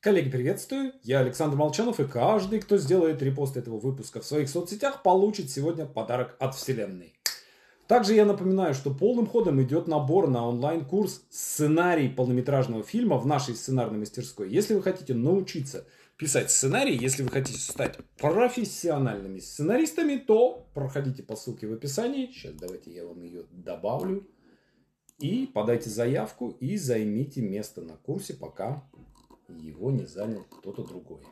Коллеги, приветствую! Я Александр Молчанов, и каждый, кто сделает репост этого выпуска в своих соцсетях, получит сегодня подарок от Вселенной. Также я напоминаю, что полным ходом идет набор на онлайн-курс «Сценарий полнометражного фильма» в нашей сценарной мастерской. Если вы хотите научиться писать сценарий, если вы хотите стать профессиональными сценаристами, то проходите по ссылке в описании. Сейчас давайте я вам ее добавлю. И подайте заявку и займите место на курсе, пока его не занял кто-то другой.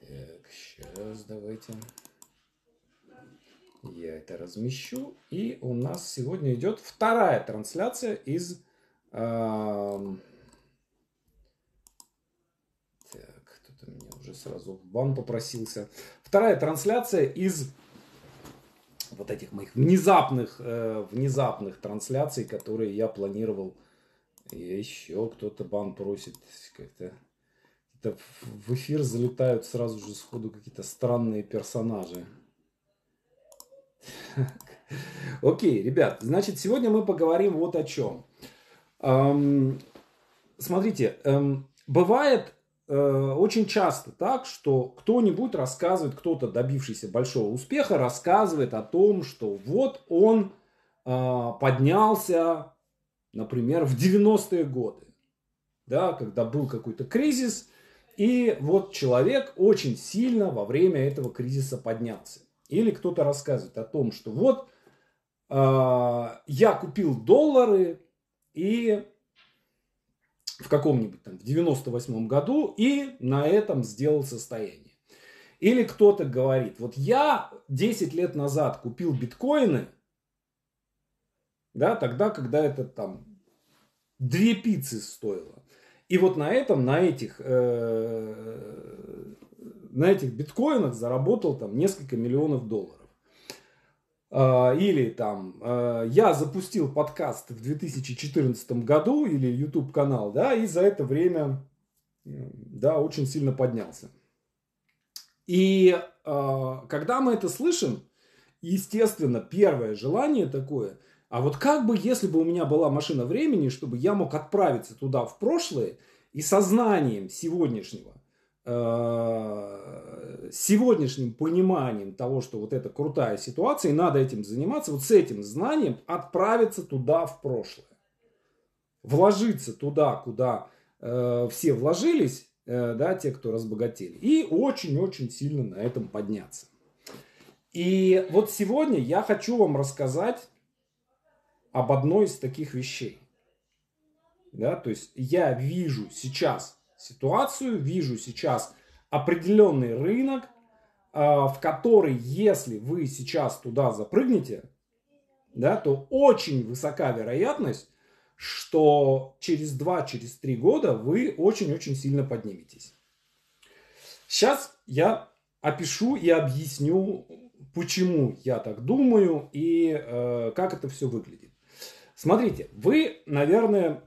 Так, сейчас давайте я это размещу. И у нас сегодня идет вторая трансляция из... Э, так, кто-то мне уже сразу в бан попросился. Вторая трансляция из вот этих моих внезапных, э, внезапных трансляций, которые я планировал э, и еще кто-то бан просит как-то. В эфир залетают сразу же сходу какие-то странные персонажи. Окей, ребят, значит, сегодня мы поговорим вот о чем. Эм, смотрите, эм, бывает э, очень часто так, что кто-нибудь рассказывает, кто-то добившийся большого успеха рассказывает о том, что вот он э, поднялся например, в 90-е годы, да, когда был какой-то кризис, и вот человек очень сильно во время этого кризиса поднялся. Или кто-то рассказывает о том, что вот э, я купил доллары и в каком-нибудь там в 98 году и на этом сделал состояние. Или кто-то говорит, вот я 10 лет назад купил биткоины, да, тогда, когда это там две пиццы стоило. И вот на этом, на этих, э, на этих биткоинах заработал там несколько миллионов долларов. Э, или там, э, я запустил подкаст в 2014 году или YouTube канал, да, и за это время, да, очень сильно поднялся. И э, когда мы это слышим, естественно, первое желание такое – а вот как бы, если бы у меня была машина времени, чтобы я мог отправиться туда в прошлое и сознанием сегодняшнего, э, сегодняшним пониманием того, что вот это крутая ситуация, и надо этим заниматься, вот с этим знанием отправиться туда в прошлое. Вложиться туда, куда э, все вложились, э, да, те, кто разбогатели, и очень-очень сильно на этом подняться. И вот сегодня я хочу вам рассказать об одной из таких вещей. Да, то есть я вижу сейчас ситуацию, вижу сейчас определенный рынок, а, в который, если вы сейчас туда запрыгнете, да, то очень высока вероятность, что через 2-3 через года вы очень-очень сильно подниметесь. Сейчас я опишу и объясню, почему я так думаю и э, как это все выглядит. Смотрите, вы, наверное,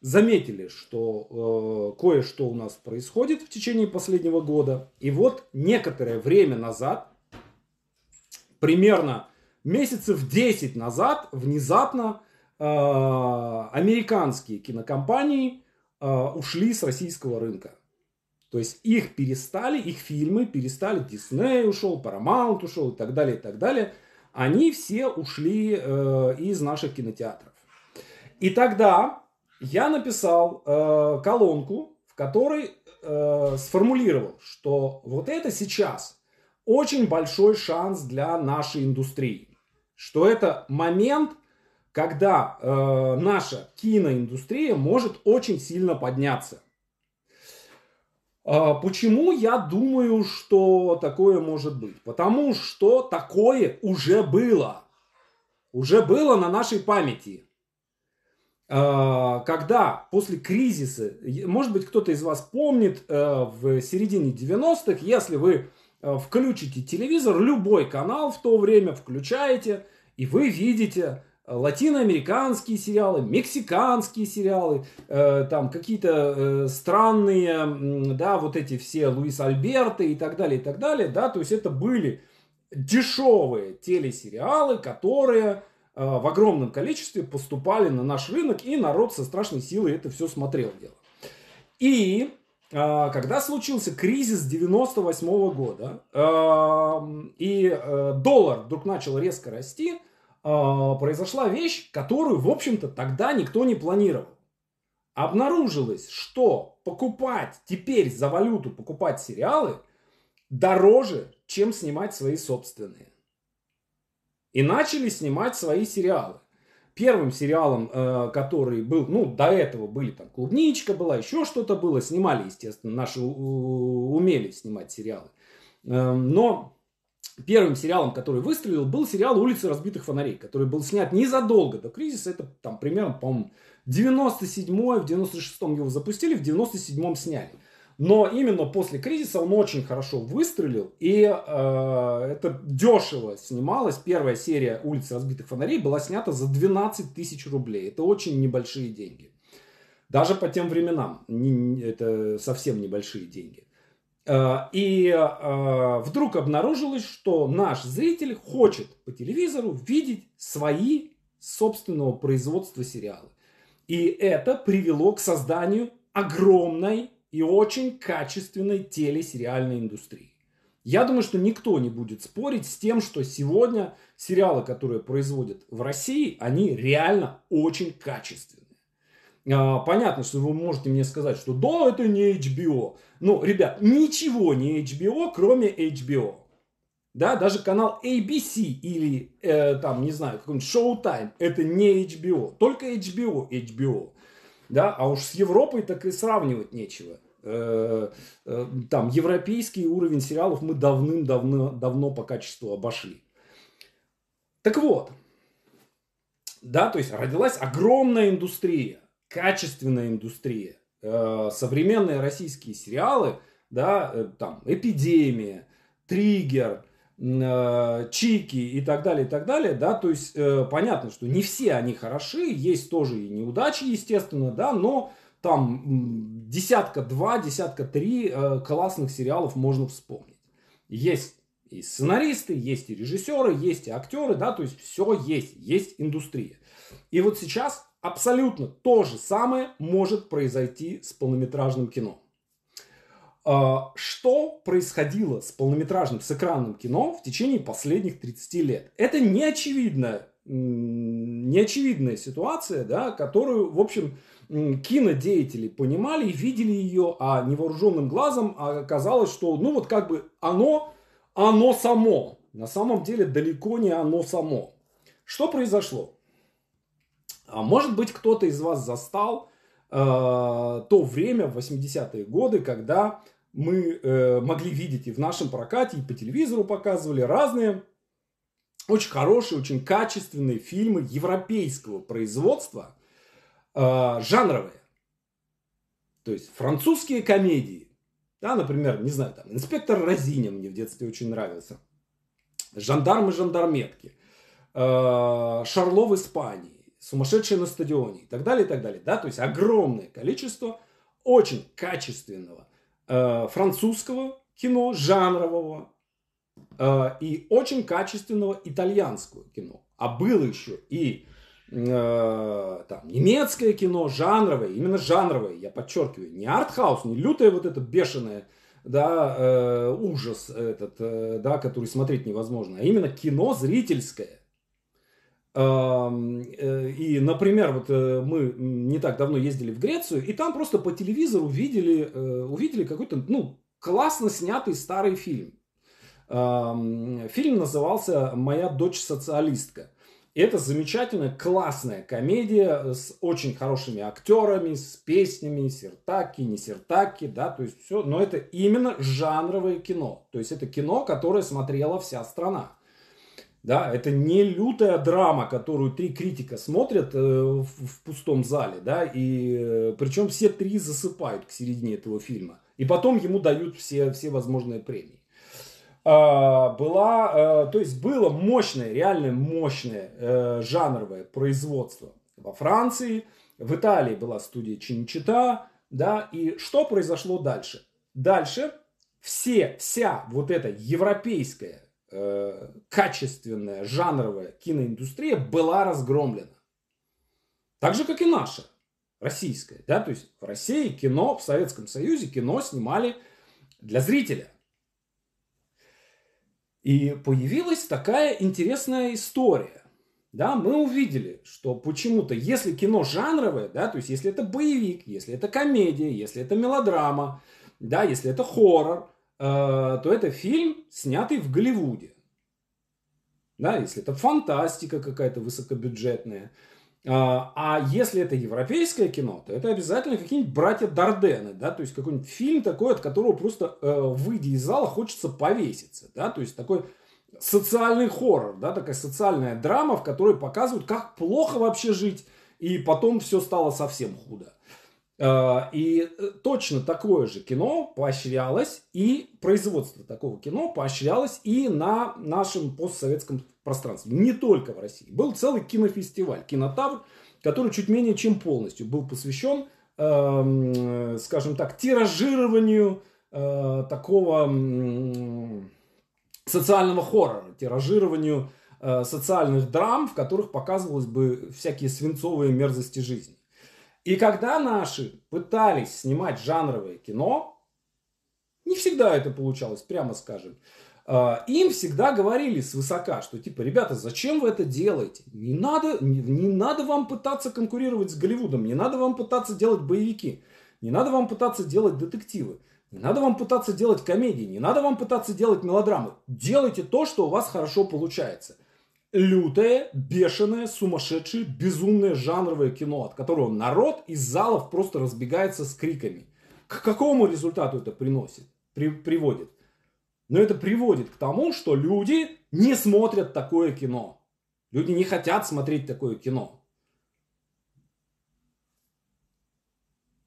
заметили, что э, кое-что у нас происходит в течение последнего года. И вот некоторое время назад, примерно месяцев 10 назад, внезапно э, американские кинокомпании э, ушли с российского рынка. То есть их перестали, их фильмы перестали, Дисней ушел, Paramount ушел и так далее, и так далее. Они все ушли э, из наших кинотеатров. И тогда я написал э, колонку, в которой э, сформулировал, что вот это сейчас очень большой шанс для нашей индустрии. Что это момент, когда э, наша киноиндустрия может очень сильно подняться. А, почему я думаю, что такое может быть? Потому что такое уже было. Уже было на нашей памяти. А, когда после кризиса, может быть, кто-то из вас помнит, э, в середине 90-х, если вы э, включите телевизор, любой канал в то время включаете, и вы видите э, латиноамериканские сериалы, мексиканские сериалы, там какие-то странные, да, вот эти все Луис Альберты и так далее, и так далее, да, то есть это были дешевые телесериалы, которые Э, в огромном количестве поступали на наш рынок, и народ со страшной силой это все смотрел дело. И э, когда случился кризис 98 -го года, эм, и э, доллар вдруг начал резко расти, произошла вещь, которую, в общем-то, тогда никто не планировал. Обнаружилось, что покупать теперь за валюту, покупать сериалы дороже, чем снимать свои собственные. И начали снимать свои сериалы. Первым сериалом, э, который был, ну, до этого были там «Клубничка» была, еще что-то было. Снимали, естественно, наши умели снимать сериалы. Эм, но первым сериалом, который выстрелил, был сериал «Улицы разбитых фонарей», который был снят незадолго до кризиса. Это там примерно, по-моему, 97-й, в 96-м его запустили, в 97-м сняли. Но именно после кризиса он очень хорошо выстрелил, и э, это дешево снималось. Первая серия «Улицы разбитых фонарей» была снята за 12 тысяч рублей. Это очень небольшие деньги. Даже по тем временам это совсем небольшие деньги. Э, и э, вдруг обнаружилось, что наш зритель хочет по телевизору видеть свои собственного производства сериалы. И это привело к созданию огромной и очень качественной телесериальной индустрии. Я думаю, что никто не будет спорить с тем, что сегодня сериалы, которые производят в России, они реально очень качественные. А, понятно, что вы можете мне сказать, что да, это не HBO. Но, ну, ребят, ничего не HBO, кроме HBO. Да, даже канал ABC или э, там, не знаю, какой-нибудь Showtime, это не HBO. Только HBO, HBO да, а уж с Европой так и сравнивать нечего. Э, э, там европейский уровень сериалов мы давным-давно давно по качеству обошли. Так вот, да, то есть родилась огромная индустрия, качественная индустрия. Э, современные российские сериалы, да, там «Эпидемия», «Триггер», Э, чики и так далее, и так далее, да, то есть э, понятно, что не все они хороши, есть тоже и неудачи, естественно, да, но там десятка два, десятка три э, классных сериалов можно вспомнить. Есть и сценаристы, есть и режиссеры, есть и актеры, да, то есть все есть, есть индустрия. И вот сейчас абсолютно то же самое может произойти с полнометражным кино. А, что происходило с полнометражным, с экранным кино в течение последних 30 лет. Это неочевидная, неочевидная ситуация, да, которую, в общем, кинодеятели понимали и видели ее, а невооруженным глазом а оказалось, что, ну вот как бы оно, оно само. На самом деле далеко не оно само. Что произошло? А может быть, кто-то из вас застал э, то время, в 80-е годы, когда мы э, могли видеть и в нашем прокате, и по телевизору показывали разные очень хорошие, очень качественные фильмы европейского производства, э, жанровые. То есть французские комедии. Да, например, не знаю, там, «Инспектор Розиня» мне в детстве очень нравился. «Жандармы жандарметки», э, «Шарло в Испании», «Сумасшедшие на стадионе» и так далее, и так далее. Да? То есть огромное количество очень качественного Э, французского кино, жанрового, э, и очень качественного итальянского кино. А было еще и э, там, немецкое кино, жанровое, именно жанровое, я подчеркиваю, не артхаус, не лютое вот это бешеное, да, э, ужас этот, э, да, который смотреть невозможно, а именно кино зрительское, Э, и, например, вот э, мы не так давно ездили в Грецию, и там просто по телевизору видели, э, увидели какой-то ну, классно снятый старый фильм. Фильм назывался «Моя дочь социалистка». И это замечательная, классная комедия с очень хорошими актерами, с песнями, сертаки, не сертаки, да, то есть все. Но это именно жанровое кино. То есть это кино, которое смотрела вся страна. Да, это не лютая драма, которую три критика смотрят э, в, в пустом зале, да, и э, причем все три засыпают к середине этого фильма. И потом ему дают все, все возможные премии. А, была, а, то есть было мощное, реально мощное э, жанровое производство во Франции, в Италии была студия Чинчита, да, и что произошло дальше? Дальше все, вся вот эта европейская Э, качественная жанровая киноиндустрия была разгромлена. Так же, как и наша, российская. Да? То есть в России кино, в Советском Союзе кино снимали для зрителя. И появилась такая интересная история. Да, мы увидели, что почему-то, если кино жанровое, да, то есть если это боевик, если это комедия, если это мелодрама, да, если это хоррор – Э, то это фильм, снятый в Голливуде. Да, если это фантастика какая-то высокобюджетная. Э, а если это европейское кино, то это обязательно какие-нибудь братья Дардены, да, то есть какой-нибудь фильм такой, от которого просто э, выйдя из зала хочется повеситься, да, то есть такой социальный хоррор, да, такая социальная драма, в которой показывают, как плохо вообще жить, и потом все стало совсем худо. А, и э, точно такое же кино поощрялось, и производство такого кино поощрялось и на нашем постсоветском пространстве, не только в России. Был целый кинофестиваль, кинотавр, который чуть менее чем полностью был посвящен, эм, э, скажем так, тиражированию э, такого социального хоррора, тиражированию социальных драм, в которых показывалось бы всякие свинцовые мерзости жизни. И когда наши пытались снимать жанровое кино, не всегда это получалось, прямо скажем, а, им всегда говорили свысока, что типа, ребята, зачем вы это делаете? Не надо, не, не надо вам пытаться конкурировать с Голливудом, не надо вам пытаться делать боевики, не надо вам пытаться делать детективы, не надо вам пытаться делать комедии, не надо вам пытаться делать мелодрамы. Делайте то, что у вас хорошо получается – лютое, бешеное, сумасшедшее, безумное жанровое кино, от которого народ из залов просто разбегается с криками. К какому результату это приносит, при, приводит? Но это приводит к тому, что люди не смотрят такое кино. Люди не хотят смотреть такое кино.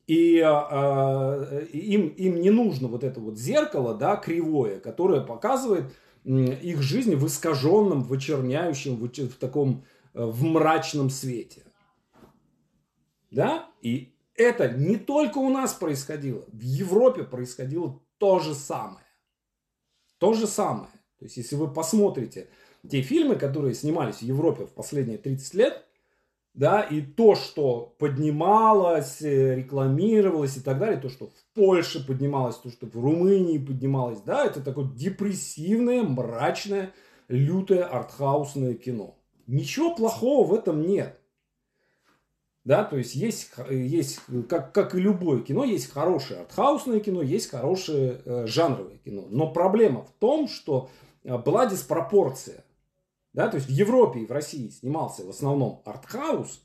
И э, им, им не нужно вот это вот зеркало, да, кривое, которое показывает, их жизни в искаженном, в очерняющем, в, в таком э, в мрачном свете. Да? И это не только у нас происходило, в Европе происходило то же самое. То же самое. То есть, если вы посмотрите те фильмы, которые снимались в Европе в последние 30 лет, да, и то, что поднималось, э, рекламировалось и так далее, то, что в Польше поднималось, то, что в Румынии поднималось, да, это такое депрессивное, мрачное, лютое артхаусное кино. Ничего плохого в этом нет. Да, то есть есть, э, есть э, как, как и любое кино, есть хорошее артхаусное кино, есть хорошее э, жанровое кино. Но проблема в том, что была диспропорция да? То есть в Европе и в России снимался в основном артхаус,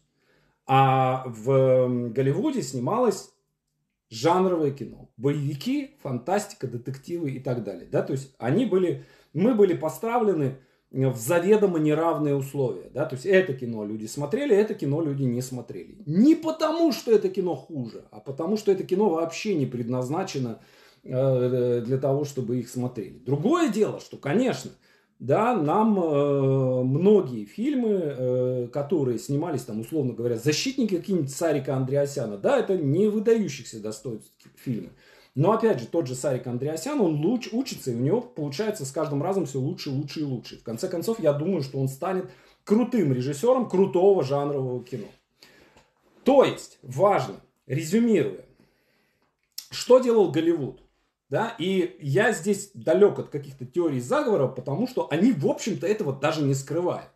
а в Голливуде снималось жанровое кино. Боевики, фантастика, детективы и так далее. Да? То есть они были, мы были поставлены э, в заведомо неравные условия. Да? То есть это кино люди смотрели, это кино люди не смотрели. Не потому, что это кино хуже, а потому, что это кино вообще не предназначено э, для того, чтобы их смотрели. Другое дело, что, конечно, да, нам э, многие фильмы, э, которые снимались, там, условно говоря, «Защитники» какие-нибудь Сарика Андреасяна, да, это не выдающихся достоинств фильмы. Но, опять же, тот же Сарик Андреасян, он луч, учится, и у него получается с каждым разом все лучше, лучше и лучше. В конце концов, я думаю, что он станет крутым режиссером крутого жанрового кино. То есть, важно, резюмируя, что делал Голливуд? Да, и я здесь далек от каких-то теорий заговора, потому что они, в общем-то, этого даже не скрывают.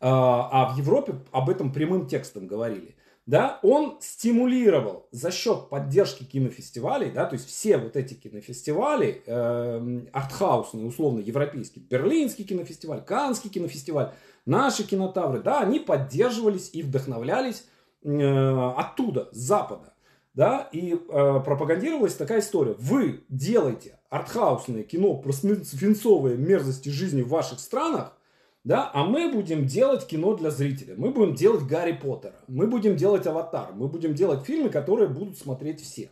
А, а в Европе об этом прямым текстом говорили. Да, он стимулировал за счет поддержки кинофестивалей, да, то есть все вот эти кинофестивали, э, эм, артхаусные, условно, европейский, берлинский кинофестиваль, канский кинофестиваль, наши кинотавры, да, они поддерживались и вдохновлялись э, оттуда, с запада да, и э, пропагандировалась такая история. Вы делаете артхаусное кино про свинцовые мерзости жизни в ваших странах, да, а мы будем делать кино для зрителя. Мы будем делать Гарри Поттера, мы будем делать Аватар, мы будем делать фильмы, которые будут смотреть все.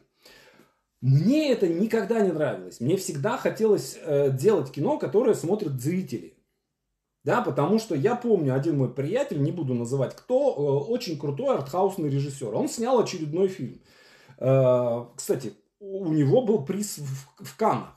Мне это никогда не нравилось. Мне всегда хотелось э, делать кино, которое смотрят зрители. Да, потому что я помню, один мой приятель, не буду называть кто, э, очень крутой артхаусный режиссер. Он снял очередной фильм. Э, кстати, у него был приз в, в Канах.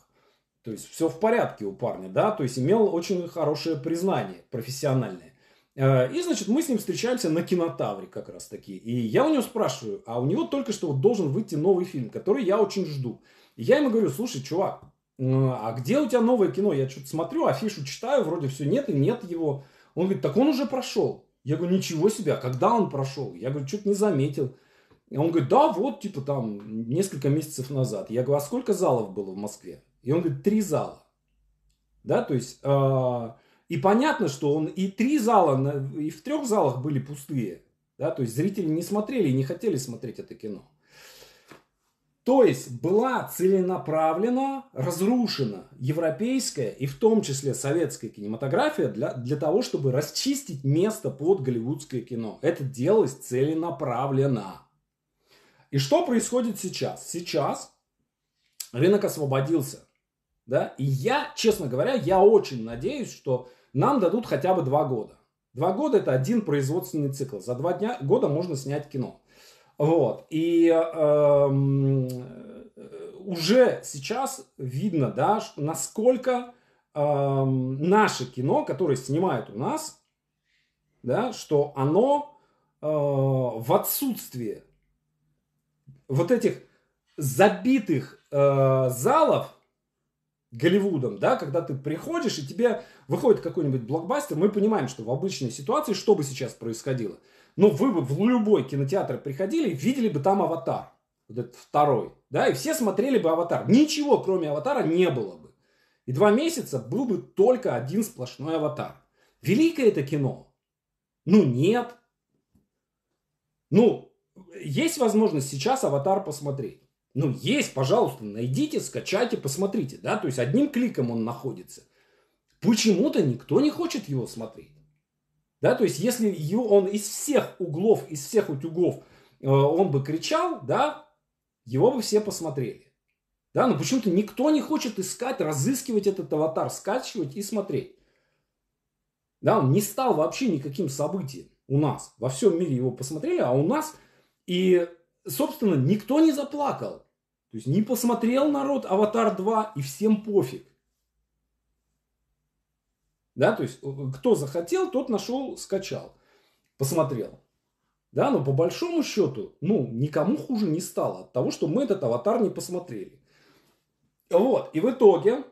То есть все в порядке у парня, да, то есть имел очень хорошее признание профессиональное. Э, и, значит, мы с ним встречаемся на кинотавре как раз таки. И я у него спрашиваю, а у него только что вот должен выйти новый фильм, который я очень жду. И я ему говорю, слушай, чувак, а где у тебя новое кино? Я что-то смотрю, афишу читаю, вроде все нет и нет его. Он говорит, так он уже прошел. Я говорю, ничего себе, а когда он прошел? Я говорю, что-то не заметил. И он говорит, да, вот, типа, там, несколько месяцев назад. Я говорю, а сколько залов было в Москве? И он говорит, три зала. Да, то есть, э, и понятно, что он и три зала, и в трех залах были пустые. Да, то есть, зрители не смотрели и не хотели смотреть это кино. То есть была целенаправленно разрушена европейская и в том числе советская кинематография для, для того, чтобы расчистить место под голливудское кино. Это делалось целенаправленно. И что происходит сейчас? Сейчас рынок освободился. Да? И я, честно говоря, я очень надеюсь, что нам дадут хотя бы два года. Два года это один производственный цикл. За два дня, года можно снять кино. Вот. И эм, э, уже сейчас видно, да, насколько эм, наше кино, которое снимает у нас, да, что оно э, в отсутствии вот этих забитых э, залов Голливудом, да, когда ты приходишь и тебе выходит какой-нибудь блокбастер, мы понимаем, что в обычной ситуации что бы сейчас происходило. Но ну, вы бы в любой кинотеатр приходили и видели бы там аватар, вот этот второй, да, и все смотрели бы аватар. Ничего, кроме аватара, не было бы. И два месяца был бы только один сплошной аватар. Великое это кино? Ну нет. Ну, есть возможность сейчас аватар посмотреть. Ну, есть, пожалуйста, найдите, скачайте, посмотрите, да, то есть одним кликом он находится. Почему-то никто не хочет его смотреть. Да, то есть если его, он из всех углов, из всех утюгов э, он бы кричал, да, его бы все посмотрели. Да, но почему-то никто не хочет искать, разыскивать этот аватар, скачивать и смотреть. Да, он не стал вообще никаким событием у нас. Во всем мире его посмотрели, а у нас – и, собственно, никто не заплакал. То есть не посмотрел народ «Аватар 2» и всем пофиг. Да, то есть э, кто захотел, тот нашел, скачал, посмотрел. Да, но по большому счету, ну, никому хуже не стало от того, что мы этот аватар не посмотрели. Вот, и в итоге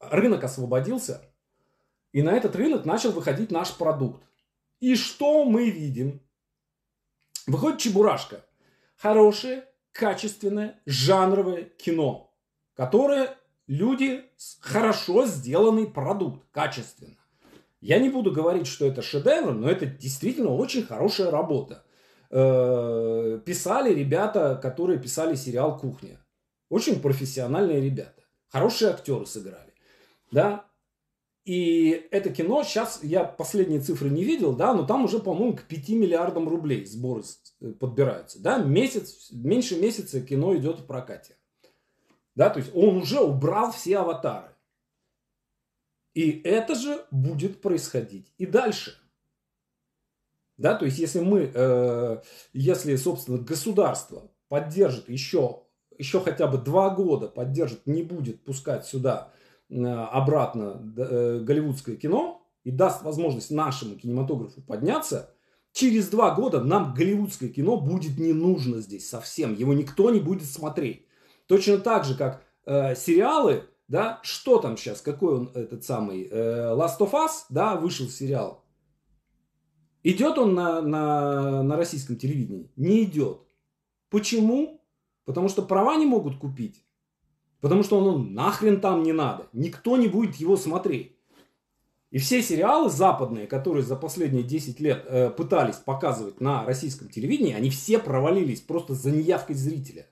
рынок освободился, и на этот рынок начал выходить наш продукт. И что мы видим? Выходит «Чебурашка». Хорошее, качественное, жанровое кино, которое люди хорошо сделанный продукт, качественно. Я не буду говорить, что это шедевр, но это действительно очень хорошая работа. Э-э- писали ребята, которые писали сериал «Кухня». Очень профессиональные ребята. Хорошие актеры сыграли. Да? И это кино сейчас, я последние цифры не видел, да, но там уже, по-моему, к 5 миллиардам рублей сборы э, подбираются. Да? Месяц, меньше месяца кино идет в прокате. Да, то есть он уже убрал все аватары. И это же будет происходить и дальше. Да, то есть если мы, э, если, собственно, государство поддержит еще, еще хотя бы два года, поддержит, не будет пускать сюда э, Э, обратно э, голливудское кино и даст возможность нашему кинематографу подняться, через два года нам голливудское кино будет не нужно здесь совсем. Его никто не будет смотреть. Точно так же, как э, сериалы, да, что там сейчас, какой он этот самый, э, Last of Us, да, вышел сериал. Идет он на, на, на российском телевидении? Не идет. Почему? Потому что права не могут купить. Потому что оно нахрен там не надо. Никто не будет его смотреть. И все сериалы западные, которые за последние 10 лет э, пытались показывать на российском телевидении, они все провалились просто за неявкой зрителя.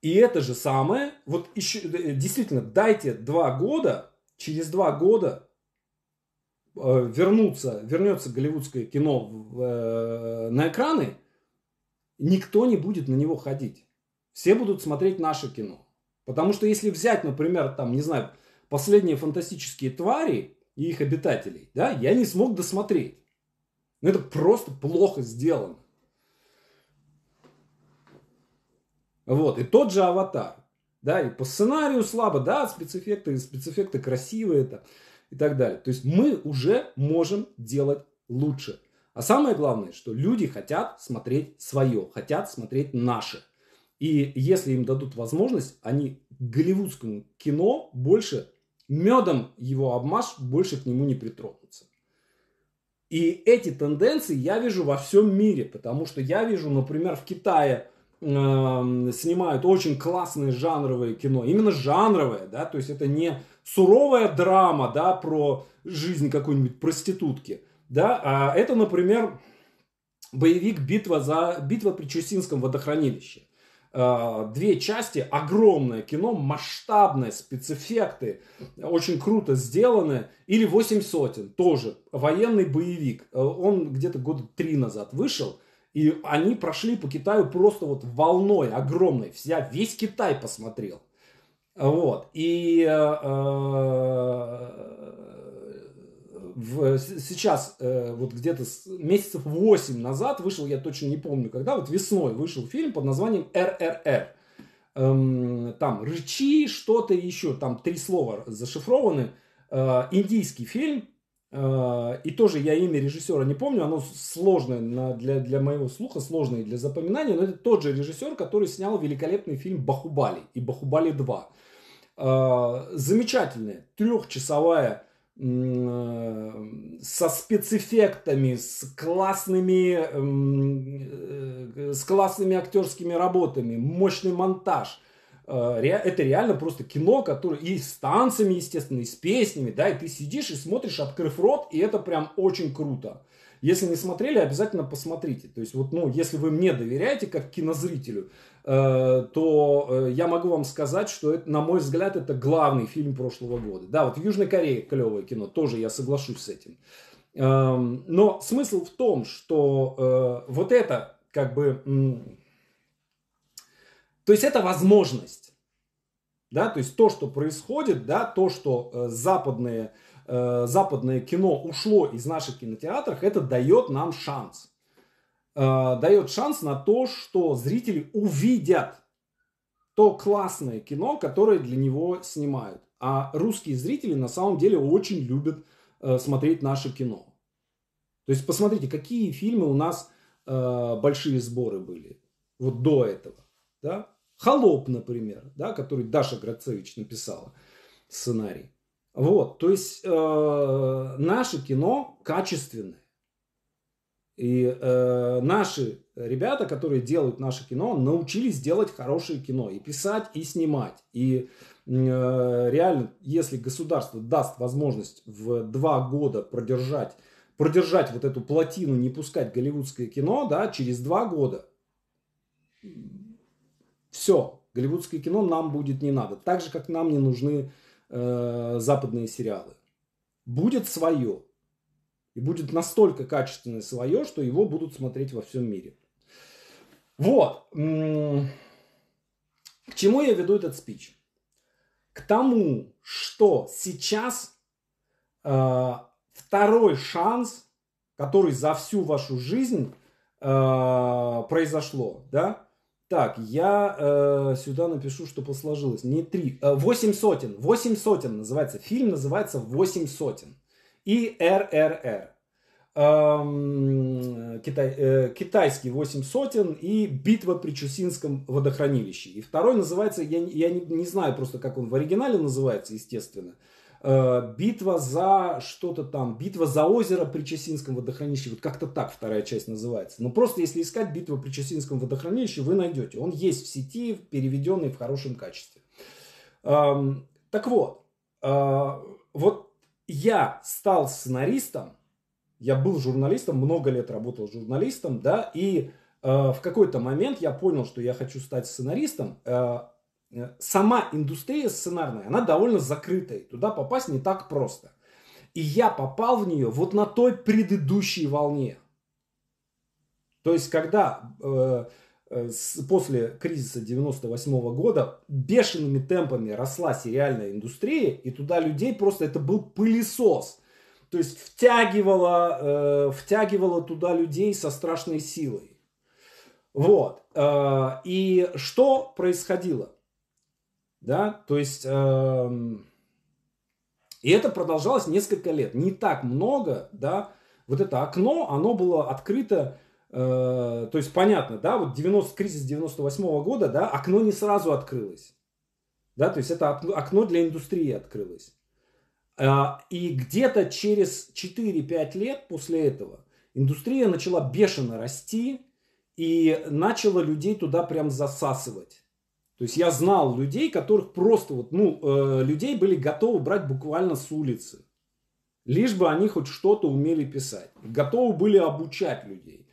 И это же самое, вот еще, э, действительно, дайте два года, через два года э, вернуться, вернется голливудское кино в, э, на экраны, никто не будет на него ходить все будут смотреть наше кино. Потому что если взять, например, там, не знаю, последние фантастические твари и их обитателей, да, я не смог досмотреть. Но ну, это просто плохо сделано. Вот, и тот же аватар. Да, и по сценарию слабо, да, спецэффекты, спецэффекты красивые это и так далее. То есть мы уже можем делать лучше. А самое главное, что люди хотят смотреть свое, хотят смотреть наше. И если им дадут возможность, они голливудскому кино больше медом его обмаж, больше к нему не притронутся. И эти тенденции я вижу во всем мире, потому что я вижу, например, в Китае э, снимают очень классное жанровое кино, именно жанровое, да, то есть это не суровая драма, да, про жизнь какой-нибудь проститутки, да, а это, например, боевик «Битва, за... Битва при Чусинском водохранилище», Э, две части, огромное кино, масштабное, спецэффекты, очень круто сделаны. Или «Восемь сотен», тоже военный боевик. Э, он где-то года три назад вышел, и они прошли по Китаю просто вот волной огромной. Вся, весь Китай посмотрел. Вот. И э, в, э, сейчас, э, вот где-то месяцев 8 назад вышел, я точно не помню, когда, вот весной вышел фильм под названием «РРР». Эм, там «Рычи», что-то еще, там три слова зашифрованы. Э, индийский фильм, э, и тоже я имя режиссера не помню, оно сложное на, для, для моего слуха, сложное для запоминания, но это тот же режиссер, который снял великолепный фильм «Бахубали» и «Бахубали 2». Э, замечательная трехчасовая Э, со спецэффектами, с классными, эм, э, с классными актерскими работами, мощный монтаж. Э, это реально просто кино, которое и с танцами, естественно, и с песнями, да, и ты сидишь и смотришь, открыв рот, и это прям очень круто. Если не смотрели, обязательно посмотрите. То есть, вот, ну, если вы мне доверяете как кинозрителю, э, то э, я могу вам сказать, что, это, на мой взгляд, это главный фильм прошлого года. Да, вот в Южной Корее клевое кино, тоже я соглашусь с этим. Э, но смысл в том, что э, вот это, как бы... Э, то есть, это возможность. Да, то есть то, что происходит, да, то, что э, западные Э, западное кино ушло из наших кинотеатров, это дает нам шанс. Э, дает шанс на то, что зрители увидят то классное кино, которое для него снимают. А русские зрители на самом деле очень любят э, смотреть наше кино. То есть посмотрите, какие фильмы у нас большие сборы были вот до этого. Да? Холоп, например, да, который Даша Грацевич написала сценарий. Вот, то есть э, наше кино качественное. И э, наши ребята, которые делают наше кино, научились делать хорошее кино. И писать, и снимать. И э, реально, если государство даст возможность в два года продержать, продержать вот эту плотину, не пускать голливудское кино, да, через два года все, голливудское кино нам будет не надо. Так же, как нам не нужны э, западные сериалы. Будет свое. И будет настолько качественное свое, что его будут смотреть во всем мире. Вот. К чему я веду этот спич? К тому, что сейчас э, второй шанс, который за всю вашу жизнь э, произошло, да, так, я э, сюда напишу, что посложилось. Не три, э, восемь сотен. Восемь сотен называется. Фильм называется «Восемь сотен». И РРР. Эм, китай, э, китайский «Восемь сотен» и «Битва при Чусинском водохранилище». И второй называется, я, я не, не знаю просто, как он в оригинале называется, естественно. Э, битва за что-то там, битва за озеро при Чесинском водохранилище, вот как-то так вторая часть называется. Но просто если искать битва при Чесинском водохранилище, вы найдете. Он есть в сети, переведенный в хорошем качестве. Эм, так вот, э, вот я стал сценаристом, я был журналистом, много лет работал журналистом, да, и э, в какой-то момент я понял, что я хочу стать сценаристом, Э, сама индустрия сценарная, она довольно закрытая. Туда попасть не так просто. И я попал в нее вот на той предыдущей волне. То есть, когда э, э, после кризиса 98 года бешеными темпами росла сериальная индустрия, и туда людей просто это был пылесос. То есть втягивала, э, втягивала туда людей со страшной силой. Вот. Э, и что происходило? Да? То есть, э, и это продолжалось несколько лет. Не так много, да. Вот это окно, оно было открыто, э, то есть, понятно, да, вот 90, кризис 98 -го года, да, окно не сразу открылось. Да, то есть, это окно для индустрии открылось. А, и где-то через 4-5 лет после этого индустрия начала бешено расти и начала людей туда прям засасывать. То есть я знал людей, которых просто вот, ну, э, людей были готовы брать буквально с улицы. Лишь бы они хоть что-то умели писать. Готовы были обучать людей.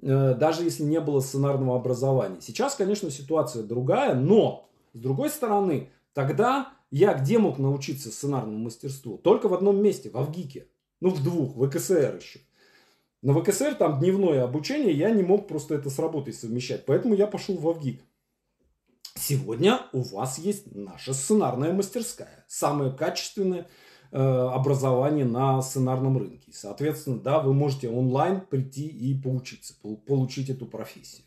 Э, даже если не было сценарного образования. Сейчас, конечно, ситуация другая, но, с другой стороны, тогда я где мог научиться сценарному мастерству? Только в одном месте, в Авгике. Ну, в двух, в КСР еще. На КСР там дневное обучение, я не мог просто это с работой совмещать. Поэтому я пошел в Авгик. Сегодня у вас есть наша сценарная мастерская, самое качественное э, образование на сценарном рынке. Соответственно, да, вы можете онлайн прийти и поучиться, получить эту профессию.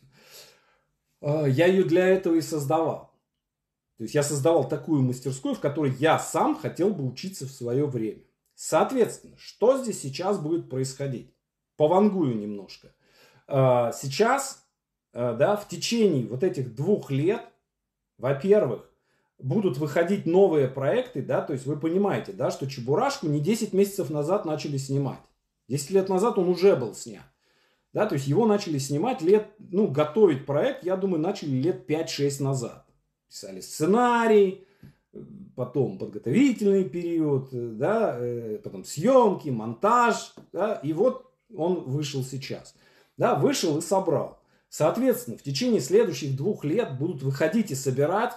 Э, я ее для этого и создавал. То есть я создавал такую мастерскую, в которой я сам хотел бы учиться в свое время. Соответственно, что здесь сейчас будет происходить? Повангую немножко. Э, сейчас, да, в течение вот этих двух лет во-первых, будут выходить новые проекты, да, то есть вы понимаете, да, что Чебурашку не 10 месяцев назад начали снимать. 10 лет назад он уже был снят. Да, то есть его начали снимать лет, ну, готовить проект, я думаю, начали лет 5-6 назад. Писали сценарий, потом подготовительный период, да, э, потом съемки, монтаж, да, и вот он вышел сейчас. Да, вышел и собрал. Соответственно, в течение следующих двух лет будут выходить и собирать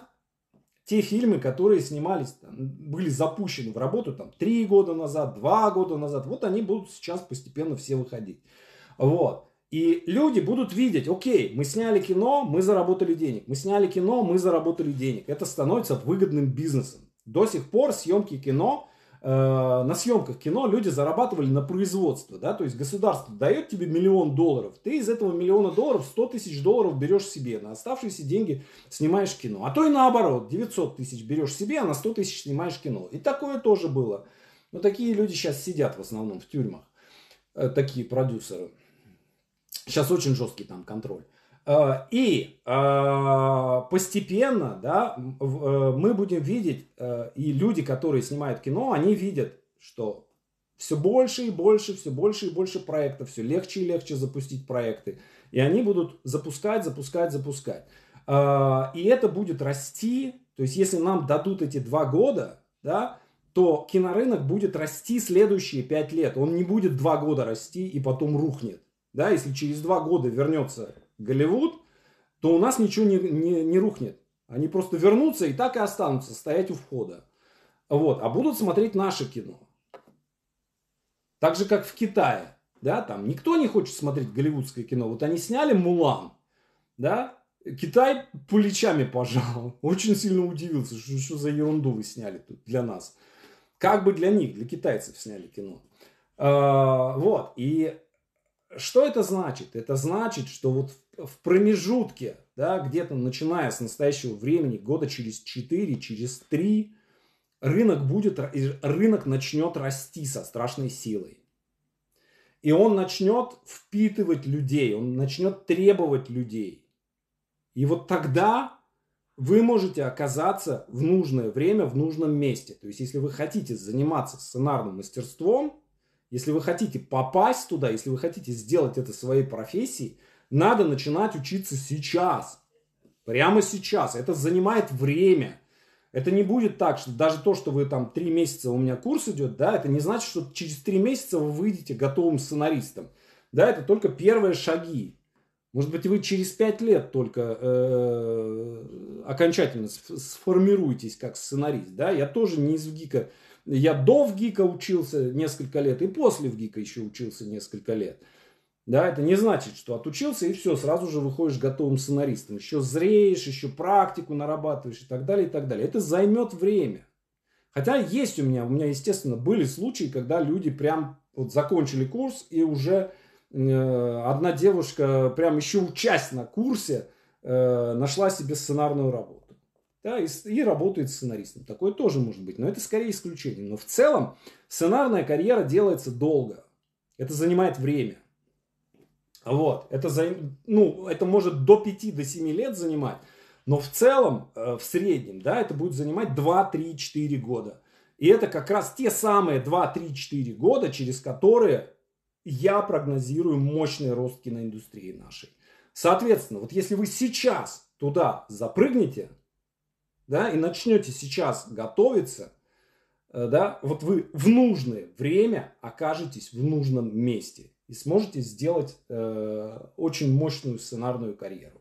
те фильмы, которые снимались, там, были запущены в работу там три года назад, два года назад, вот они будут сейчас постепенно все выходить. Вот. И люди будут видеть, окей, мы сняли кино, мы заработали денег, мы сняли кино, мы заработали денег. Это становится выгодным бизнесом. До сих пор съемки кино Э, на съемках кино люди зарабатывали на производство, да, то есть государство дает тебе миллион долларов, ты из этого миллиона долларов 100 тысяч долларов берешь себе, на оставшиеся деньги снимаешь кино, а то и наоборот, 900 тысяч берешь себе, а на 100 тысяч снимаешь кино. И такое тоже было. Но такие люди сейчас сидят в основном в тюрьмах, э, такие продюсеры. Сейчас очень жесткий там контроль. Э, и э, постепенно да, э, мы будем видеть, и люди, которые снимают кино, они видят, что все больше и больше, все больше и больше проектов, все легче и легче запустить проекты. И они будут запускать, запускать, запускать. И это будет расти. То есть, если нам дадут эти два года, да, то кинорынок будет расти следующие пять лет. Он не будет два года расти и потом рухнет. Да, если через два года вернется Голливуд, то у нас ничего не, не, не рухнет. Они просто вернутся и так и останутся стоять у входа. Вот. А будут смотреть наше кино. Так же, как в Китае. Да, там никто не хочет смотреть голливудское кино. Вот они сняли «Мулан», да, Китай плечами пожал. Очень сильно удивился, что, что за ерунду вы сняли тут для нас. Как бы для них, для китайцев сняли кино. А, вот. И что это значит? Это значит, что вот в промежутке, да, где-то начиная с настоящего времени, года через 4, через 3, рынок, будет, рынок начнет расти со страшной силой. И он начнет впитывать людей, он начнет требовать людей. И вот тогда вы можете оказаться в нужное время, в нужном месте. То есть, если вы хотите заниматься сценарным мастерством, если вы хотите попасть туда, если вы хотите сделать это своей профессией, надо начинать учиться сейчас. Прямо сейчас. Это занимает время. Это не будет так, что даже то, что вы там три месяца у меня курс идет, да, это не значит, что через три месяца вы выйдете готовым сценаристом. Да, это только первые шаги. Может быть, вы через пять лет только э, окончательно сформируетесь как сценарист. Да? Я тоже не из ГИКа я до в ГИКа учился несколько лет и после в ГИКа еще учился несколько лет. Да, это не значит, что отучился и все, сразу же выходишь готовым сценаристом. Еще зреешь, еще практику нарабатываешь и так далее, и так далее. Это займет время. Хотя есть у меня, у меня, естественно, были случаи, когда люди прям вот закончили курс и уже э, одна девушка прям еще учась на курсе э, нашла себе сценарную работу да, и, и работает сценаристом. Такое тоже может быть, но это скорее исключение. Но в целом сценарная карьера делается долго. Это занимает время. Вот, это, за, ну, это может до 5-7 до лет занимать, но в целом, э, в среднем, да, это будет занимать 2-3-4 года. И это как раз те самые 2-3-4 года, через которые я прогнозирую мощный рост киноиндустрии нашей. Соответственно, вот если вы сейчас туда запрыгнете, да, и начнете сейчас готовиться, э, да, вот вы в нужное время окажетесь в нужном месте и сможете сделать э, очень мощную сценарную карьеру.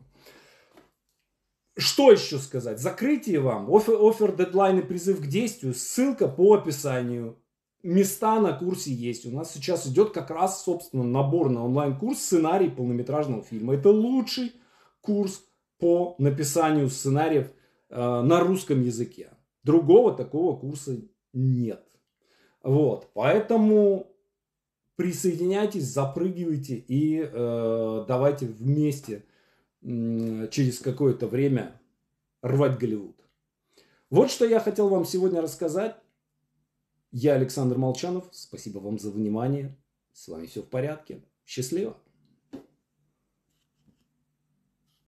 Что еще сказать? Закрытие вам, офер, офер дедлайн и призыв к действию, ссылка по описанию. Места на курсе есть. У нас сейчас идет как раз, собственно, набор на онлайн-курс сценарий полнометражного фильма. Это лучший курс по написанию сценариев Э, на русском языке. Другого такого курса нет. Вот, поэтому присоединяйтесь, запрыгивайте и э, давайте вместе э, через какое-то время рвать Голливуд. Вот что я хотел вам сегодня рассказать. Я Александр Молчанов. Спасибо вам за внимание. С вами все в порядке. Счастливо.